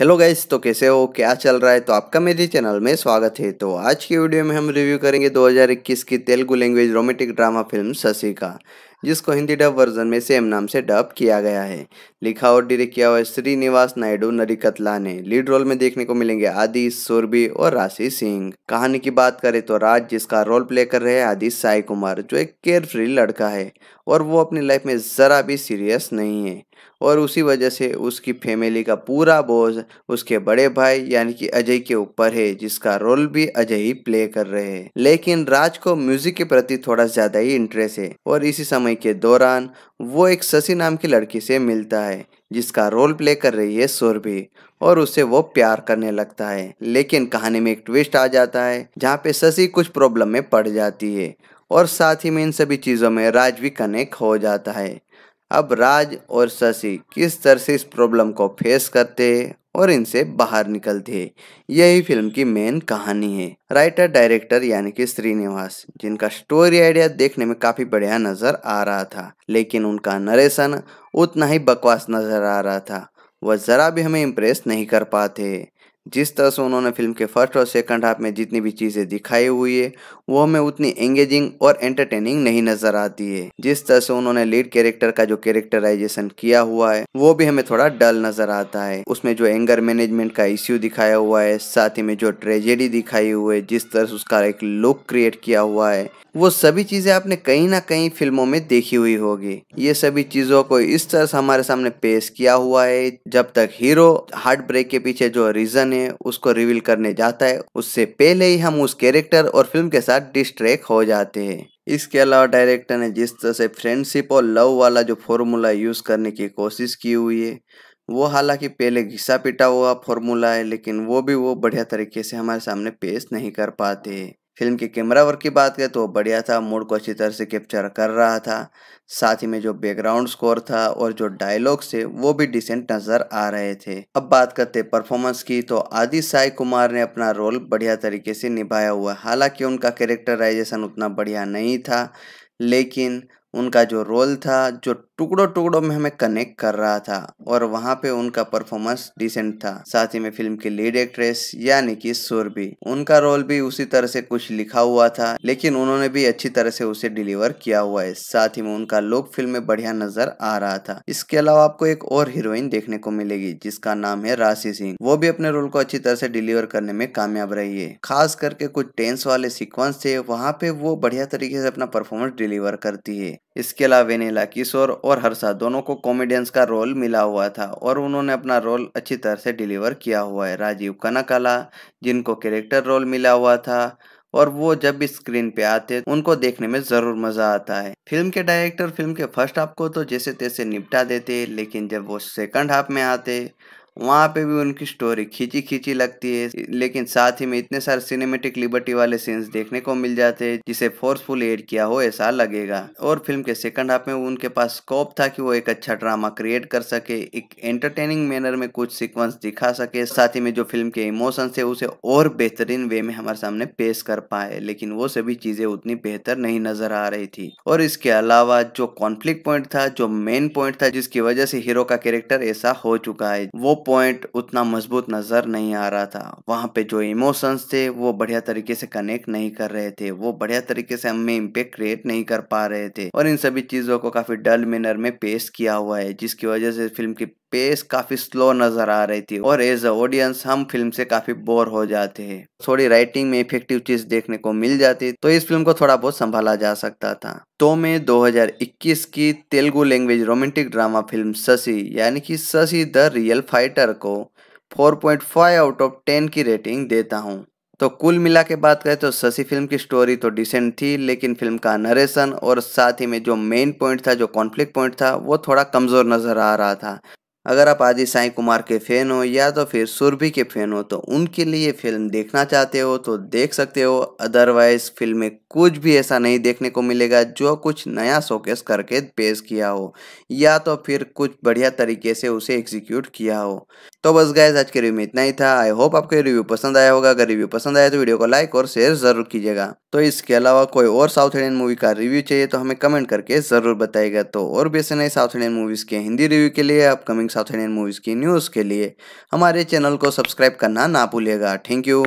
hello guys तो कैसे हो क्या चल रहा है तो आपका मेरे चैनल में स्वागत है तो आज की वीडियो में हम रिव्यू करेंगे 2021 की Telugu language romantic drama film Sashi का जिसको हिंदी डब वर्जन में सेम नाम से डब किया गया है लिखा और डायरेक्ट किया हुआ है श्रीनिवास नायडू नरिकतला ने लीड रोल में देखने को मिलेंगे आदि सुरभि और राशि सिंह कहानी की बात करें तो राज जिसका रोल प्ले कर रहे हैं आदि साई कुमार जो एक केयर फ्री लड़का है और वो अपनी लाइफ में ज़रा भी सीरियस नहीं है और उसी वजह से उसकी फैमिली का पूरा बोझ उसके बड़े भाई यानी कि अजय के ऊपर है जिसका रोल भी अजय ही प्ले कर रहे हैं लेकिन राज को म्यूजिक के प्रति थोड़ा ज़्यादा ही इंटरेस्ट है और इसी समय समय के दौरान वो एक शशि नाम की लड़की से मिलता है जिसका रोल प्ले कर रही है सुरभि और उसे वो प्यार करने लगता है लेकिन कहानी में एक ट्विस्ट आ जाता है जहाँ पे शशि कुछ प्रॉब्लम में पड़ जाती है और साथ ही में इन सभी चीज़ों में राज भी कनेक्ट हो जाता है अब राज और शशि किस तरह से इस प्रॉब्लम को फेस करते हैं और इनसे बाहर निकलते हैं यही फिल्म की मेन कहानी है राइटर डायरेक्टर यानी कि श्रीनिवास जिनका स्टोरी आइडिया देखने में काफी बढ़िया नजर आ रहा था लेकिन उनका नरेशन उतना ही बकवास नजर आ रहा था वह जरा भी हमें इम्प्रेस नहीं कर पाते जिस तरह से उन्होंने फिल्म के फर्स्ट और सेकंड हाफ में जितनी भी चीज़ें दिखाई हुई है वो हमें उतनी एंगेजिंग और एंटरटेनिंग नहीं नज़र आती है जिस तरह से उन्होंने लीड कैरेक्टर का जो कैरेक्टराइजेशन किया हुआ है वो भी हमें थोड़ा डल नज़र आता है उसमें जो एंगर मैनेजमेंट का इश्यू दिखाया हुआ है साथ ही में जो ट्रेजेडी दिखाई हुई है जिस तरह से उसका एक लुक क्रिएट किया हुआ है वो सभी चीज़ें आपने कहीं ना कहीं फिल्मों में देखी हुई होगी ये सभी चीज़ों को इस तरह से हमारे सामने पेश किया हुआ है जब तक हीरो हार्ट ब्रेक के पीछे जो रीज़न है उसको रिवील करने जाता है उससे पहले ही हम उस कैरेक्टर और फिल्म के साथ डिस्ट्रैक्ट हो जाते हैं इसके अलावा डायरेक्टर ने जिस तरह से फ्रेंडशिप और लव वाला जो फॉर्मूला यूज़ करने की कोशिश की हुई है वो हालांकि पहले घिसा पिटा हुआ फॉर्मूला है लेकिन वो भी वो बढ़िया तरीके से हमारे सामने पेश नहीं कर पाते फिल्म के कैमरा वर्क की बात करें तो बढ़िया था मूड को अच्छी तरह से कैप्चर कर रहा था साथ ही में जो बैकग्राउंड स्कोर था और जो डायलॉग्स थे वो भी डिसेंट नजर आ रहे थे अब बात करते परफॉर्मेंस की तो आदि साई कुमार ने अपना रोल बढ़िया तरीके से निभाया हुआ हालांकि उनका कैरेक्टराइजेशन उतना बढ़िया नहीं था लेकिन उनका जो रोल था जो टुकड़ों टुकड़ों में हमें कनेक्ट कर रहा था और वहाँ पे उनका परफॉर्मेंस डिसेंट था साथ ही में फिल्म की लीड एक्ट्रेस यानी कि भी उनका रोल भी उसी तरह से कुछ लिखा हुआ था लेकिन उन्होंने भी अच्छी तरह से उसे डिलीवर किया हुआ है साथ ही में उनका लुक फिल्म में बढ़िया नजर आ रहा था इसके अलावा आपको एक और हीरोइन देखने को मिलेगी जिसका नाम है राशि सिंह वो भी अपने रोल को अच्छी तरह से डिलीवर करने में कामयाब रही है खास करके कुछ टेंस वाले सिक्वेंस थे वहाँ पे वो बढ़िया तरीके से अपना परफॉर्मेंस डिलीवर करती है इसके अलावा वेनेला किशोर और हर्षा दोनों को कॉमेडियंस का रोल मिला हुआ था और उन्होंने अपना रोल अच्छी तरह से डिलीवर किया हुआ है राजीव कनकाला जिनको कैरेक्टर रोल मिला हुआ था और वो जब भी स्क्रीन पे आते उनको देखने में ज़रूर मज़ा आता है फिल्म के डायरेक्टर फिल्म के फर्स्ट हाफ को तो जैसे तैसे निपटा देते लेकिन जब वो सेकंड हाफ में आते वहाँ पे भी उनकी स्टोरी खींची खींची लगती है लेकिन साथ ही में इतने सारे सिनेमेटिक लिबर्टी वाले सीन्स देखने को मिल जाते हैं जिसे फोर्सफुल एड किया हो ऐसा लगेगा और फिल्म के सेकंड हाफ में उनके पास स्कोप था कि वो एक अच्छा ड्रामा क्रिएट कर सके एक एंटरटेनिंग मैनर में कुछ सिक्वेंस दिखा सके साथ ही में जो फिल्म के इमोशंस है उसे और बेहतरीन वे में हमारे सामने पेश कर पाए लेकिन वो सभी चीजें उतनी बेहतर नहीं नजर आ रही थी और इसके अलावा जो कॉन्फ्लिक्ट पॉइंट था जो मेन पॉइंट था जिसकी वजह से हीरो का कैरेक्टर ऐसा हो चुका है वो पॉइंट उतना मजबूत नज़र नहीं आ रहा था वहाँ पे जो इमोशंस थे वो बढ़िया तरीके से कनेक्ट नहीं कर रहे थे वो बढ़िया तरीके से हमें इम्पेक्ट क्रिएट नहीं कर पा रहे थे और इन सभी चीज़ों को काफ़ी डल मैनर में पेश किया हुआ है जिसकी वजह से फिल्म की पेस काफी स्लो नजर आ रही थी और एज अ ऑडियंस हम फिल्म से काफी बोर हो जाते हैं थोड़ी राइटिंग में इफेक्टिव चीज देखने को मिल जाती तो इस फिल्म को थोड़ा बहुत संभाला जा सकता था तो मैं 2021 की Telugu language romantic drama film Sashi यानी कि ससी द रियल फाइटर को 4.5 आउट ऑफ 10 की रेटिंग देता हूँ तो कुल मिला के बात करें तो ससी फिल्म की स्टोरी तो डिसेंट थी लेकिन फिल्म का नरेशन और साथ ही में जो मेन पॉइंट था जो कॉन्फ्लिक्ट पॉइंट था वो थोड़ा कमज़ोर नज़र आ रहा था अगर आप आदि साई कुमार के फैन हो या तो फिर सुरभि के फैन हो तो उनके लिए फिल्म देखना चाहते हो तो देख सकते हो अदरवाइज फिल्म में कुछ भी ऐसा नहीं देखने को मिलेगा जो कुछ नया शोकेस करके पेश किया हो या तो फिर कुछ बढ़िया तरीके से उसे एग्जीक्यूट किया हो तो बस गैस आज के रिव्यू में इतना ही था आई होप आपको ये रिव्यू पसंद आया होगा अगर रिव्यू पसंद आया तो वीडियो को लाइक और शेयर जरूर कीजिएगा तो इसके अलावा कोई और साउथ इंडियन मूवी का रिव्यू चाहिए तो हमें कमेंट करके जरूर बताएगा तो और भी ऐसे नए साउथ इंडियन मूवीज़ के हिंदी रिव्यू के लिए अपकमिंग साउथ इंडियन मूवीज़ की न्यूज़ के लिए हमारे चैनल को सब्सक्राइब करना ना भूलेगा थैंक यू